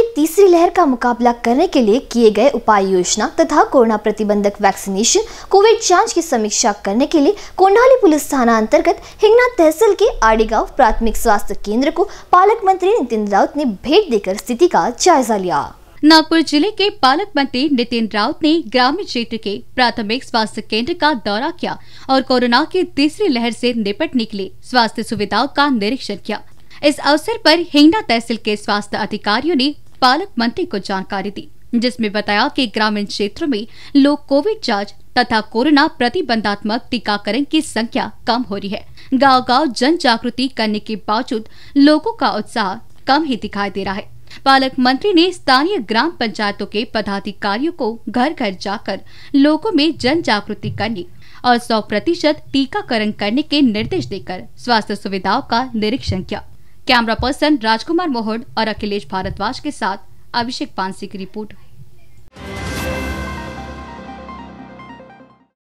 की तीसरी लहर का मुकाबला करने के लिए किए गए उपाय योजना तथा कोरोना प्रतिबंधक वैक्सीनेशन कोविड जांच की समीक्षा करने के लिए कोंडाली पुलिस थाना अंतर्गत हिंगना तहसील के आड़ीगांव प्राथमिक स्वास्थ्य केंद्र को पालक मंत्री नितिन राउत ने भेंट देकर स्थिति का जायजा लिया नागपुर जिले के पालक मंत्री नितिन राउत ने ग्रामीण क्षेत्र के प्राथमिक स्वास्थ्य केंद्र का दौरा किया और कोरोना की तीसरी लहर से निपटने के लिए स्वास्थ्य सुविधाओं का निरीक्षण किया इस अवसर पर हिंगना तहसील के स्वास्थ्य अधिकारियों ने पालक मंत्री को जानकारी दी जिसमें बताया कि ग्रामीण क्षेत्रों में लोग कोविड जांच तथा कोरोना प्रतिबंधात्मक टीकाकरण की संख्या कम हो रही है गांव-गांव जन जागृति करने के बावजूद लोगों का उत्साह कम ही दिखाई दे रहा है पालक मंत्री ने स्थानीय ग्राम पंचायतों के पदाधिकारियों को घर घर जाकर लोगों में जन जागृति करने और 100 प्रतिशत टीकाकरण करने के निर्देश देकर स्वास्थ्य सुविधाओं का निरीक्षण किया कैमरा पर्सन राजकुमार मोहड और अखिलेश भारद्वाज के साथ अभिषेक पांसी की रिपोर्ट